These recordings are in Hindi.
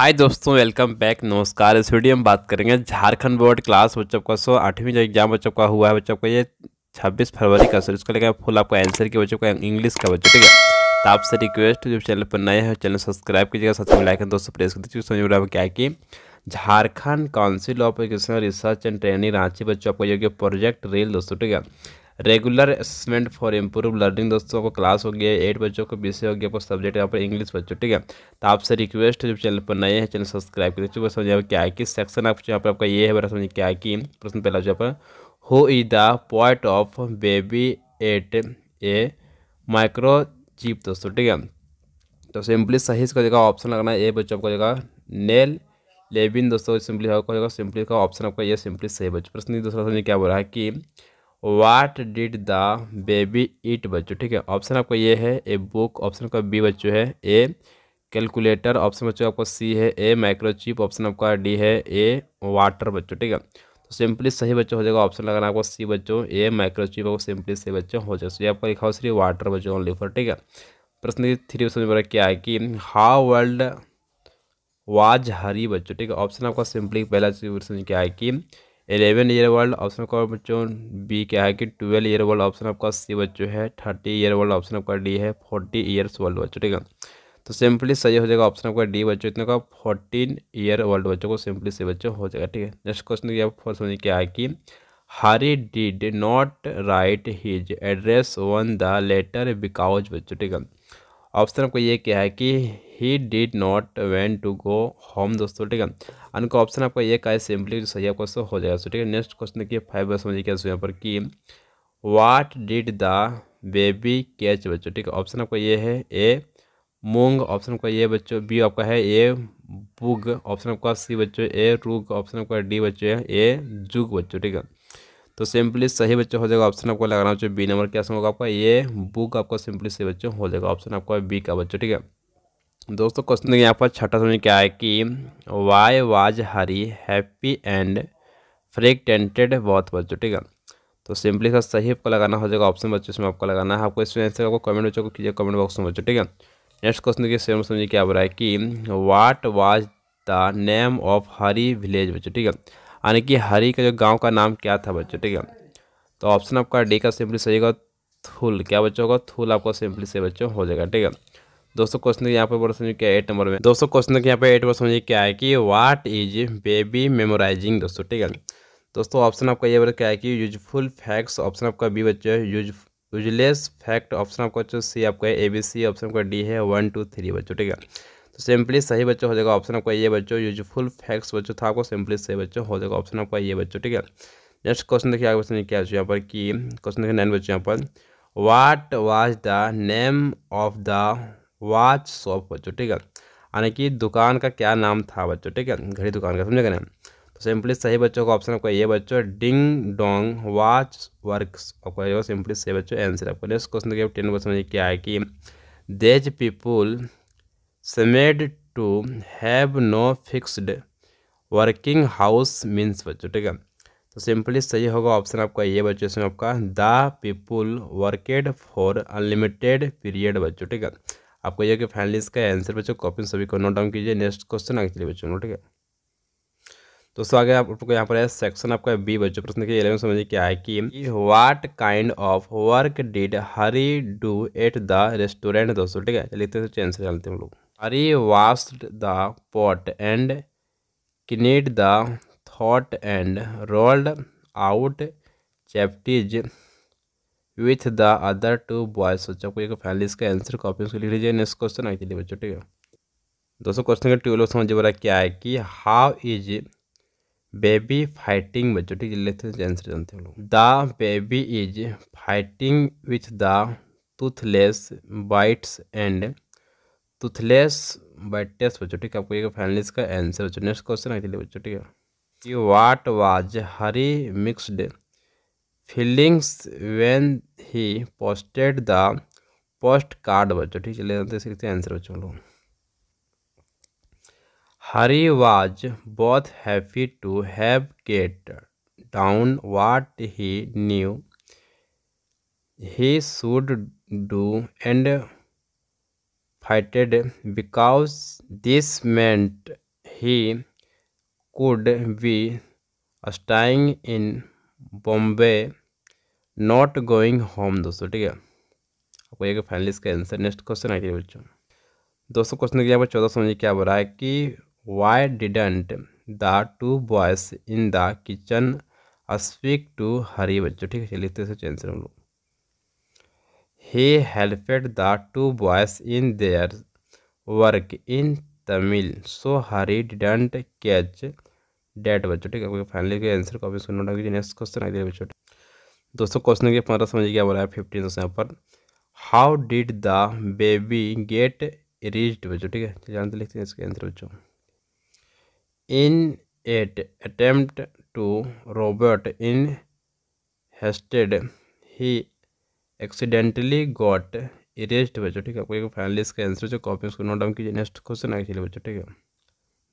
हाय दोस्तों वेलकम बैक नमस्कार इस वीडियो में बात करेंगे झारखंड बोर्ड क्लास बच्चों का सो आठवीं जो एग्जाम बच्चों का हुआ है बच्चों का ये 26 फरवरी का सर इसको लेकर फुल आपका आंसर की बच्चों का इंग्लिश का बच्चों ठीक है तो आपसे रिक्वेस्ट जो चैनल पर नए हैं चैनल सब्सक्राइब कीजिएगा साथ में लाइक दोस्तों प्रेस कर दीजिए समझ में क्या कि Jharkhand council of educational research and training Ranchi बच्चों आपको जो प्रोजेक्ट रेल दोस्तों ठीक है regular assessment for improve learning दोस्तों को क्लास हो गया एट बच्चों को बीस हो गया आपको सब्जेक्ट यहाँ पर इंग्लिश बच्चों ठीक है तो आपसे रिक्वेस्ट जो चैनल पर नए हैं चैनल सब्सक्राइब कर दीजिए समझ क्या है कि सेक्शन आप यहाँ पर आपका ये है बड़ा समझ क्या है कि प्रश्न पहला जो पर who is the point of baby at a micro chip दोस्तों ठीक है तो सिंपली सही इसका जगह ऑप्शन लगना है ए बच्चों आपका जगह नेल लेबिन दोस्तों सिंपली सिंपली का ऑप्शन आपका ये सिंपली सही बच्चों प्रश्न दूसरा समझिए क्या बोल रहा है कि what did the baby eat बच्चों ठीक है ऑप्शन आपका ये है ए बुक ऑप्शन आपका बी बच्चों है ए कैलकुलेटर ऑप्शन बच्चों आपको सी है ए माइक्रोचिप ऑप्शन आपका डी है ए वाटर बच्चों ठीक है तो सिंपली सही बच्चों हो जाएगा ऑप्शन लगाना आपको सी बच्चों ए माइक्रोचिप आपको सिंपली सही बच्चों हो जाएगा तो ये आपका लिखा हो सी वाटर बच्चों ऑनली फॉर ठीक है प्रश्न थ्री समझ में क्या है कि हाउ वर्ल्ड वाज हरी बच्चों ठीक है ऑप्शन आपका सिंपली पहला क्वेश्चन क्या है कि एलेवन ईयर वर्ल्ड ऑप्शन आपका बच्चों बी क्या है कि ट्वेल्व ईयर वर्ल्ड ऑप्शन आपका सी बच्चों है थर्टी ईयर वर्ल्ड ऑप्शन आपका डी है फोर्टी ईयर्स वर्ल्ड बच्चों ठीक है तो सिंपली सही हो जाएगा ऑप्शन आपका डी बच्चों इतने का फोर्टीन ईयर वर्ल्ड बच्चों को सिंपली सही बच्चों हो जाएगा ठीक है नेक्स्ट क्वेश्चन ये आप समझिए क्या है कि Hari did not write his address on the letter because बच्चों ठीक है ऑप्शन आपको ये क्या है कि he did not want to go home दोस्तों ठीक है अनको ऑप्शन आपका ये का है सिंपली सही आपको सो हो जाएगा ठीक है नेक्स्ट क्वेश्चन देखिए फाइव समझिए क्या यहाँ पर कि what did the baby catch बच्चों ठीक है ऑप्शन आपका ये है ए मूंग ऑप्शन आपका ये बच्चों बी आपका है ए बुग ऑप्शन आपका सी बच्चों ए रूग ऑप्शन आपका डी बच्चों है ए जुग बच्चों ठीक है तो सिंपली सही बच्चों हो जाएगा ऑप्शन आपको लगाना चाहिए बी नंबर क्या होगा आपका ये बुक आपका सिंपली सही बच्चों हो जाएगा ऑप्शन आपका बी का बच्चों ठीक है दोस्तों क्वेश्चन देखिए यहाँ पर छठा समझ क्या है कि why was Hari happy and frightened बहुत बच्चों ठीक है तो सिंपली सर सही आपको लगाना हो जाएगा ऑप्शन बच्चों इसमें आपको लगाना है आपको इसमें आंसर आपको कमेंट बच्चों को कीजिए कमेंट बॉक्स में बच्चों ठीक है नेक्स्ट क्वेश्चन देखिए सेम समझिए क्या बोल रहा है कि what was the name of Hari village बच्चों ठीक है यानी कि हरी का जो गाँव का नाम क्या था बच्चों ठीक है तो ऑप्शन आपका डी का सिंपली सही होगा थूल क्या बच्चों होगा थूल आपका सिंपली से बच्चों हो जाएगा ठीक है दोस्तों क्वेश्चन यहाँ पर बड़ा समझिए क्या एट नंबर में दोस्तों क्वेश्चन यहाँ पर एट पर समझिए क्या है कि वाट इज बेबी मेमोराइजिंग दोस्तों ठीक है दोस्तों ऑप्शन आपका ये बड़ा क्या है कि यूजफुल फैक्ट्स ऑप्शन आपका बी बच्चों है यूज यूजलेस फैक्ट ऑप्शन आपका बच्चों सी आपका ए बी सी ऑप्शन आपका डी है वन टू थ्री बच्चों ठीक है सिंपली सही बच्चों हो जाएगा ऑप्शन आपका ये बच्चों यूजफुल फैक्ट्स बच्चों था आपको सिंपली सही बच्चों हो जाएगा ऑप्शन आपका ये बच्चों ठीक है नेक्स्ट क्वेश्चन देखिए आगे क्वेश्चन क्या है यहाँ पर कि क्वेश्चन देखिए नाइन बच्चों यहाँ पर what was the name of the watch shop बच्चों ठीक है यानी कि दुकान का क्या नाम था बच्चों ठीक है घड़ी दुकान का समझेगा ना तो सिंपली सही बच्चों का ऑप्शन आपका ये बच्चों डिंग डोंग वाच वर्क आपका सिंपली सही बच्चों आंसर आपको नेक्स्ट क्वेश्चन देखिए टेन क्वेश्चन क्या है कि these people seemed to have no fixed working hours means बच्चों ठीक है तो सिंपली सही होगा ऑप्शन आपका ये बच्चों इसमें आपका the people worked for unlimited period बच्चों ठीक है आपको यह कि का आंसर बच्चों कॉपी सभी को नोट डाउन कीजिए नेक्स्ट क्वेश्चन आगे चलिए बच्चों ठीक है दोस्तों आगे आपको यहाँ पर है सेक्शन आपका बी बच्चों प्रश्न के इलेवन समझिए क्या है कि what kind of work did Hari do at the restaurant दोस्तों ठीक है लिखते हैं आंसर जानते हैं हम लोग Harry washed the pot and cleaned the thought and rolled out chapatis with the other two boys सोचा आपको एक फैमिली इसका आंसर कॉपी उसको लिख लीजिए नेक्स्ट क्वेश्चन आगे चलिए बच्चों ठीक है दोस्तों क्वेश्चन का ट्यूलो समझ बोला क्या है कि हाउ इज बेबी फाइटिंग बच्चों ठीक है लेते हैं आंसर जानते हैं लोग the baby is fighting with the toothless bites and toothless by test बच्चों ठीक है आपको ये फाइनली इसका आंसर बच्चों नेक्स्ट क्वेश्चन है बच्चों ठीक है कि what was Hari mixed feelings when he posted the post card बच्चों ठीक चले जाते इसके आंसर बच्चों लोग हरी वाज बहुत happy to have get down what he knew he should do and fighted because this meant he could be staying in Bombay not going home दोस्तों ठीक है आपको एक फाइनली इसका आंसर नेक्स्ट क्वेश्चन आइए बच्चों दोस्तों क्वेश्चन यहाँ पर चौदह समझिए क्या बोल रहा है कि why didn't the two boys in the kitchen speak to Hari बच्चों ठीक है चलिए इससे आंसर हम लोग he helped the two boys in their work in tamil so hari didn't catch that बच्चों ठीक है फाइनली के आंसर कॉपी सुनना होगा जी नेक्स्ट क्वेश्चन आगे बच्चों दोस्तों क्वेश्चन के पंद्रह समझ गया बोला है फिफ्टीन दोस्तों यहाँ पर how did the baby get reached बच्चों ठीक है जानते लिखते हैं इसके आंसर बच्चों in at attempt to robot in hasted he accidentally got arrest बच्चों ठीक है आपको फाइनली इसका आंसर जो कॉपी उसको नोट डाउन कीजिए नेक्स्ट क्वेश्चन आगे चलिए बच्चों ठीक है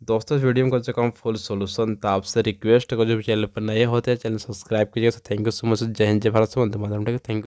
दोस्तों इस वीडियो में कम से कम फुल सोल्यूशन तो आपसे रिक्वेस्ट करो जो चैनल पर नए होते हैं चैनल सब्सक्राइब कीजिएगा थैंक यू सो मच जय हिंद जय भारत है थैंक यू